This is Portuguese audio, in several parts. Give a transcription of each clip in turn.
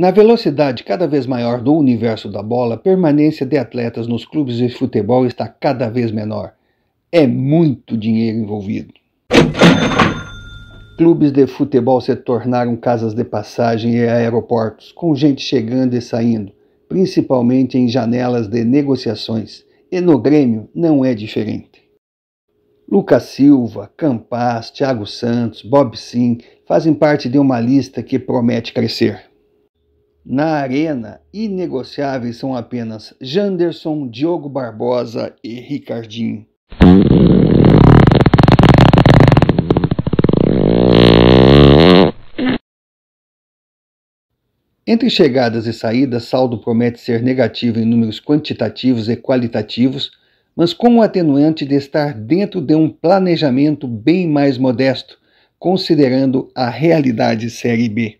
Na velocidade cada vez maior do universo da bola, a permanência de atletas nos clubes de futebol está cada vez menor. É muito dinheiro envolvido. Clubes de futebol se tornaram casas de passagem e aeroportos, com gente chegando e saindo, principalmente em janelas de negociações, e no Grêmio não é diferente. Lucas Silva, Campaz, Thiago Santos, Bob Sim fazem parte de uma lista que promete crescer. Na arena, inegociáveis são apenas Janderson, Diogo Barbosa e Ricardinho. Entre chegadas e saídas, saldo promete ser negativo em números quantitativos e qualitativos, mas com o atenuante de estar dentro de um planejamento bem mais modesto, considerando a realidade Série B.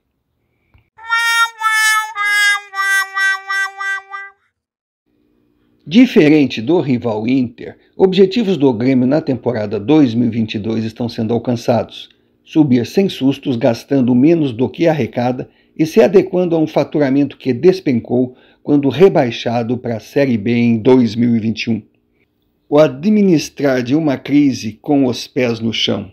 Diferente do rival Inter, objetivos do Grêmio na temporada 2022 estão sendo alcançados. Subir sem sustos, gastando menos do que arrecada e se adequando a um faturamento que despencou quando rebaixado para a Série B em 2021. O administrar de uma crise com os pés no chão.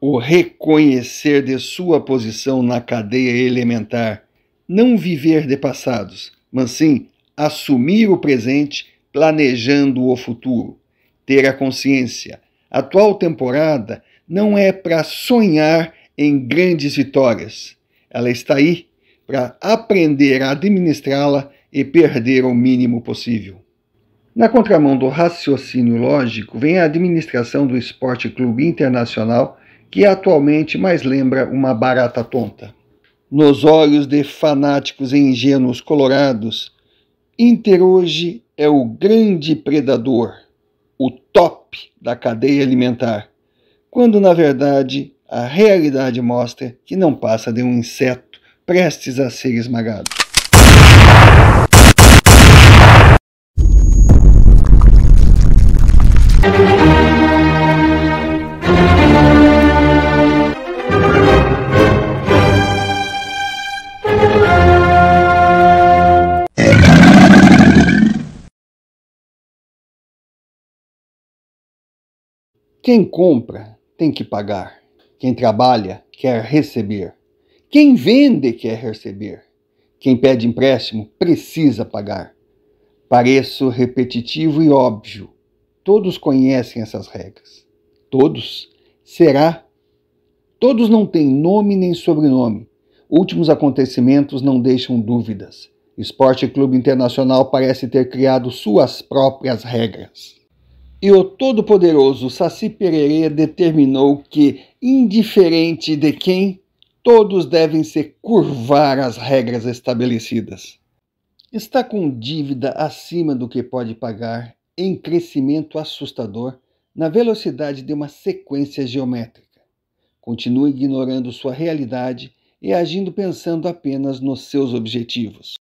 O reconhecer de sua posição na cadeia elementar. Não viver de passados, mas sim assumir o presente planejando o futuro, ter a consciência. A atual temporada não é para sonhar em grandes vitórias. Ela está aí para aprender a administrá-la e perder o mínimo possível. Na contramão do raciocínio lógico, vem a administração do Esporte Clube Internacional, que atualmente mais lembra uma barata tonta. Nos olhos de fanáticos e ingênuos colorados, Inter hoje é o grande predador, o top da cadeia alimentar, quando na verdade a realidade mostra que não passa de um inseto prestes a ser esmagado. Quem compra tem que pagar. Quem trabalha quer receber. Quem vende quer receber. Quem pede empréstimo precisa pagar. Pareço repetitivo e óbvio. Todos conhecem essas regras. Todos? Será? Todos não têm nome nem sobrenome. Últimos acontecimentos não deixam dúvidas. Esporte Clube Internacional parece ter criado suas próprias regras e o todo-poderoso Saci Pererê determinou que, indiferente de quem, todos devem se curvar às regras estabelecidas. Está com dívida acima do que pode pagar, em crescimento assustador, na velocidade de uma sequência geométrica. Continua ignorando sua realidade e agindo pensando apenas nos seus objetivos.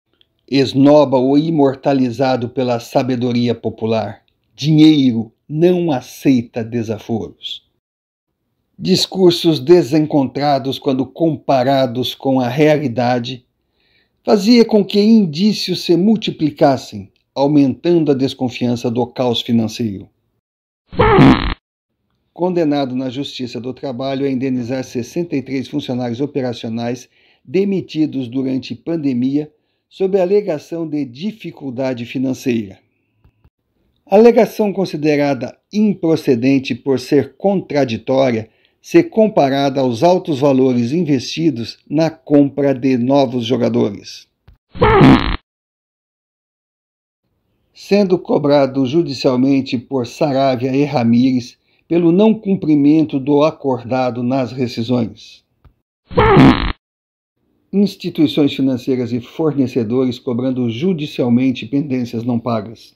Esnoba o imortalizado pela sabedoria popular Dinheiro não aceita desaforos. Discursos desencontrados quando comparados com a realidade fazia com que indícios se multiplicassem, aumentando a desconfiança do caos financeiro. Condenado na Justiça do Trabalho a indenizar 63 funcionários operacionais demitidos durante pandemia sob a alegação de dificuldade financeira alegação considerada improcedente por ser contraditória se comparada aos altos valores investidos na compra de novos jogadores. Sendo cobrado judicialmente por Saravia e Ramírez pelo não cumprimento do acordado nas rescisões. Instituições financeiras e fornecedores cobrando judicialmente pendências não pagas.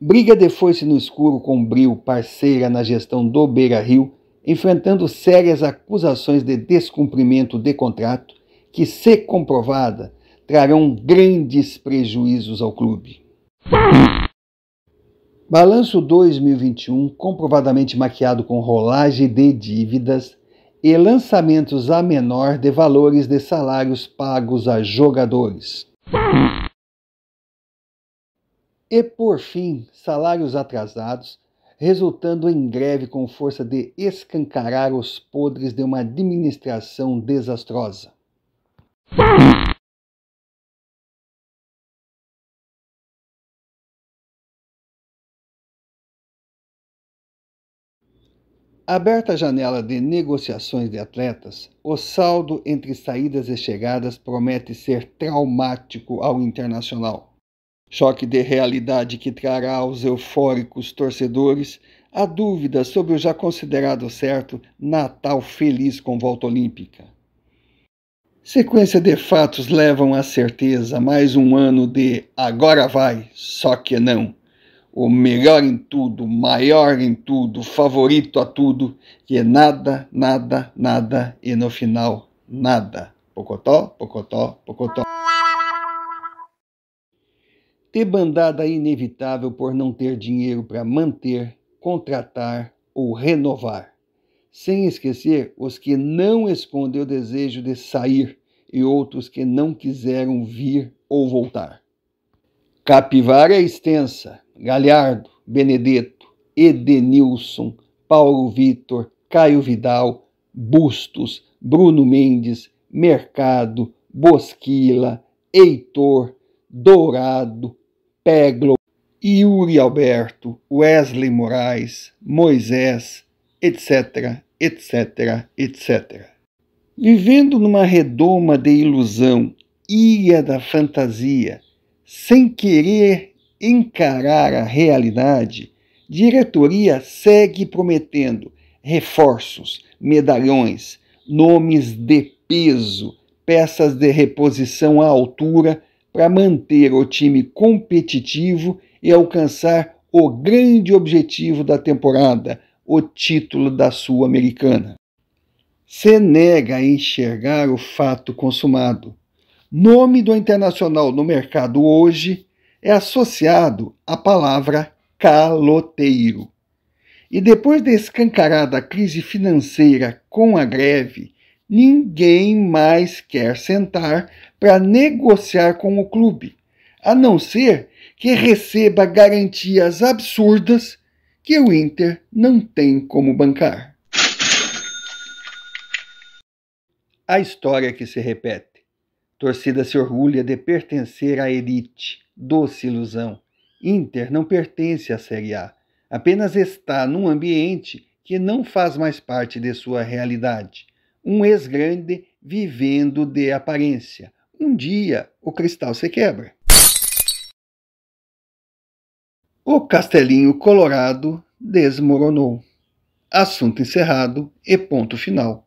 Briga de foice no escuro com Bril, parceira na gestão do Beira Rio, enfrentando sérias acusações de descumprimento de contrato, que, se comprovada, trarão grandes prejuízos ao clube. Balanço 2021, comprovadamente maquiado com rolagem de dívidas e lançamentos a menor de valores de salários pagos a jogadores. E por fim, salários atrasados, resultando em greve com força de escancarar os podres de uma administração desastrosa. Aberta a janela de negociações de atletas, o saldo entre saídas e chegadas promete ser traumático ao internacional. Choque de realidade que trará aos eufóricos torcedores a dúvida sobre o já considerado certo Natal feliz com volta olímpica. Sequência de fatos levam à certeza mais um ano de agora vai, só que não. O melhor em tudo, maior em tudo, favorito a tudo, que é nada, nada, nada e no final nada. Pocotó, pocotó, pocotó ter bandada inevitável por não ter dinheiro para manter, contratar ou renovar. Sem esquecer os que não escondem o desejo de sair e outros que não quiseram vir ou voltar. Capivara é extensa, Galhardo, Benedetto, Edenilson, Paulo Vitor, Caio Vidal, Bustos, Bruno Mendes, Mercado, Bosquila, Heitor, Dourado, Peglo, Yuri Alberto, Wesley Moraes, Moisés, etc., etc., etc. Vivendo numa redoma de ilusão, ia da fantasia, sem querer encarar a realidade, diretoria segue prometendo reforços, medalhões, nomes de peso, peças de reposição à altura para manter o time competitivo e alcançar o grande objetivo da temporada, o título da Sul-Americana. Se nega a enxergar o fato consumado. Nome do internacional no mercado hoje é associado à palavra caloteiro. E depois da escancarada crise financeira com a greve ninguém mais quer sentar para negociar com o clube, a não ser que receba garantias absurdas que o Inter não tem como bancar. A história que se repete. Torcida se orgulha de pertencer à elite. Doce ilusão. Inter não pertence à Série A. Apenas está num ambiente que não faz mais parte de sua realidade um ex-grande vivendo de aparência. Um dia o cristal se quebra. O castelinho colorado desmoronou. Assunto encerrado e ponto final.